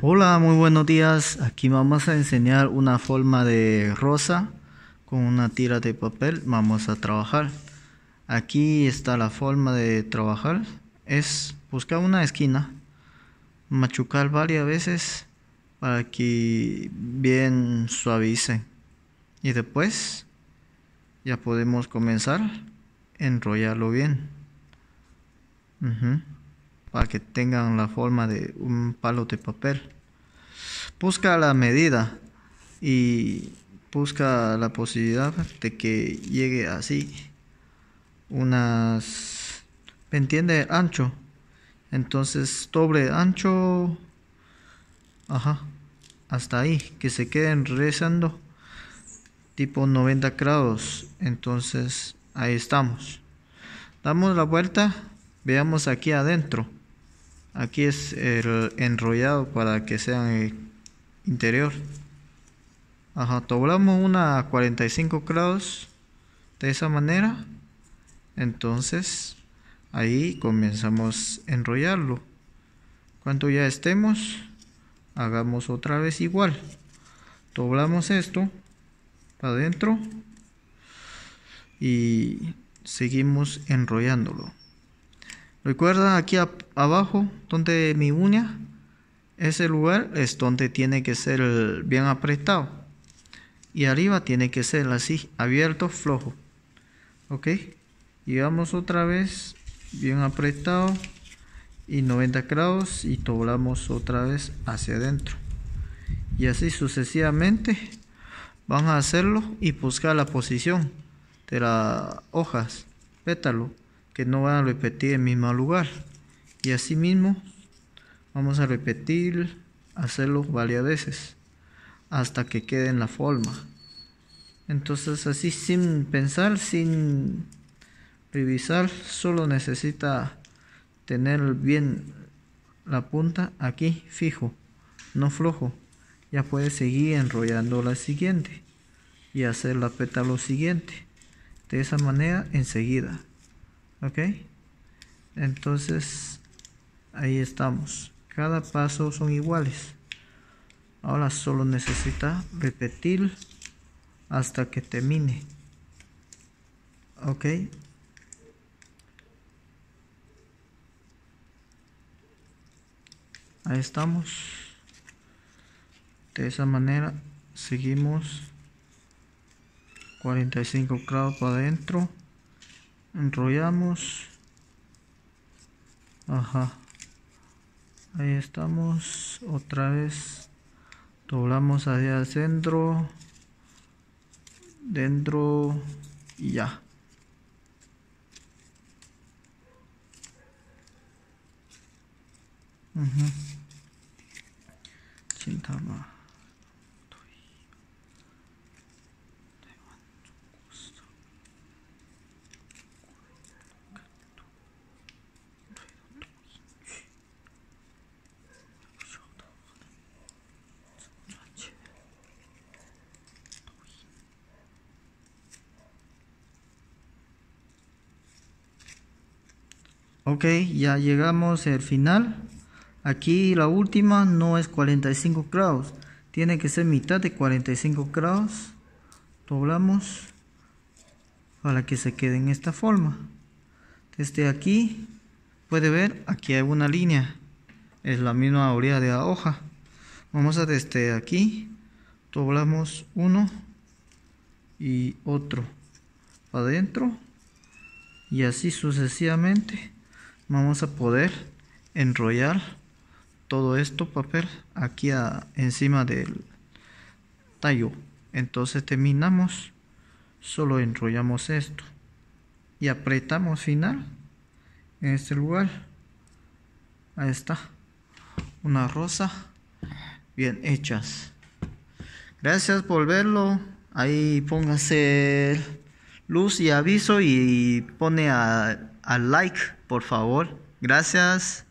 Hola, muy buenos días. Aquí vamos a enseñar una forma de rosa con una tira de papel. Vamos a trabajar. Aquí está la forma de trabajar. Es buscar una esquina, machucar varias veces para que bien suavice. Y después ya podemos comenzar a enrollarlo bien para que tengan la forma de un palo de papel. Busca la medida y busca la posibilidad de que llegue así unas ¿me entiende? ancho entonces doble ancho ajá hasta ahí que se queden rezando tipo 90 grados entonces ahí estamos damos la vuelta veamos aquí adentro Aquí es el enrollado para que sea en el interior. Ajá, doblamos una 45 grados de esa manera. Entonces ahí comenzamos a enrollarlo. Cuando ya estemos, hagamos otra vez igual. Doblamos esto para adentro y seguimos enrollándolo. Recuerda aquí abajo donde mi uña, ese lugar es donde tiene que ser bien apretado. Y arriba tiene que ser así, abierto, flojo. Ok, vamos otra vez, bien apretado y 90 grados y doblamos otra vez hacia adentro. Y así sucesivamente van a hacerlo y buscar la posición de las hojas, pétalo que no van a repetir el mismo lugar. Y así mismo vamos a repetir, hacerlo varias veces, hasta que quede en la forma. Entonces así sin pensar, sin revisar, solo necesita tener bien la punta aquí fijo, no flojo. Ya puede seguir enrollando la siguiente y hacer la pétalo siguiente. De esa manera enseguida ok entonces ahí estamos cada paso son iguales ahora solo necesita repetir hasta que termine ok ahí estamos de esa manera seguimos 45 grados para adentro enrollamos ajá ahí estamos otra vez doblamos hacia el centro dentro y ya uh Ok, ya llegamos al final. Aquí la última no es 45 grados. Tiene que ser mitad de 45 grados. Doblamos para que se quede en esta forma. Desde aquí, puede ver, aquí hay una línea. Es la misma orilla de la hoja. Vamos a desde aquí, doblamos uno y otro para adentro. Y así sucesivamente vamos a poder enrollar todo esto papel aquí a, encima del tallo entonces terminamos solo enrollamos esto y apretamos final en este lugar ahí está una rosa bien hechas gracias por verlo ahí póngase luz y aviso y pone a al like, por favor. Gracias.